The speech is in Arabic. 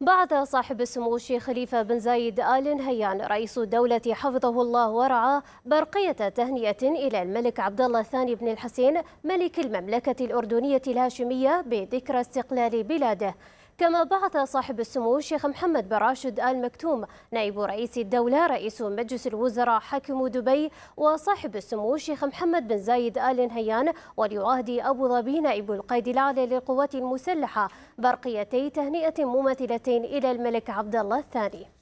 بعث صاحب السمو الشيخ خليفة بن زايد آل نهيان رئيس الدولة حفظه الله ورعاه برقية تهنئة إلى الملك عبد الله الثاني بن الحسين ملك المملكة الأردنية الهاشمية بذكرى استقلال بلاده كما بعث صاحب السمو الشيخ محمد بن راشد آل مكتوم نائب رئيس الدولة رئيس مجلس الوزراء حاكم دبي وصاحب السمو الشيخ محمد بن زايد آل نهيان ولي عهد أبو ظبي نائب القائد الأعلى للقوات المسلحة برقيتي تهنئة مماثلتين إلى الملك عبد الله الثاني